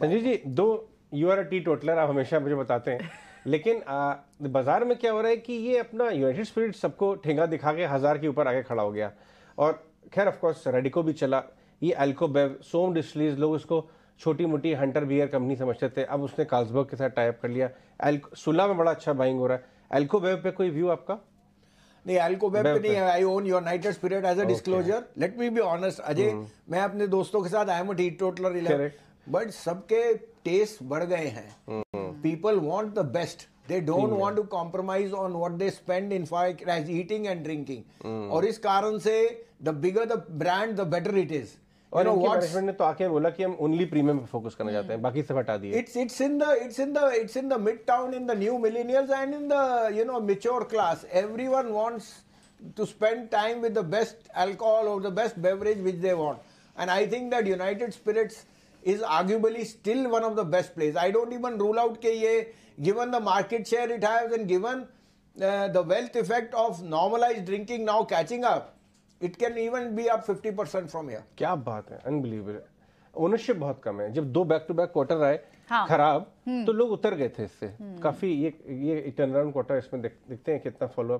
Sanjeev ji so you are a teetotaler आप हमेशा मुझे बताते हैं लेकिन बाजार में क्या हो रहा है कि ये अपना यूनाइटेड स्पिरिट सबको ठेंगा दिखा के हज़ार के ऊपर आगे खड़ा हो गया और खैर ऑफकोर्स रेडिको भी चला ये एल्कोबेव सोम डिस्टलीज लोग इसको छोटी मोटी हंटर बियर कंपनी समझते थे अब उसने कार्ल्सबर्ग के साथ टाइप कर लिया एल्को सुला में बड़ा अच्छा बाइंग हो रहा है एल्कोबेव पे कोई व्यू आपका नहीं एल्कोबेब पे नहीं I own United Spirit as a disclosure let me be honest Ajay मैं अपने दोस्तों के साथ I am a but सबके टेस्ट बढ़ गए हैं people want the best they don't want to compromise on what they spend in for as eating and drinking और इस कारण से the bigger the brand the better it is और you know, management ने तो आके बोला कि हम ओनली प्रीमियम पे फोकस करना चाहते हैं बाकी सब हटा दिए it's it's in the it's in the it's in the midtown in the new millennials and in the you know mature class everyone wants to spend time with the best alcohol और the best beverage which they want and I think that United Spirits is arguably still one of the best plays. I don't even rule out ke ye, given the market share it has and given uh, the wealth effect of normalized drinking now catching up, it can even be up 50% from here. क्या बात है unbelievable. Ownership बहुत कम है जब दो back to back quarter आए हाँ. खराब तो लोग उतर गए थे इससे काफी ये ये टर्न अराउंड क्वार्टर इसमें देखते हैं कितना फॉलो अप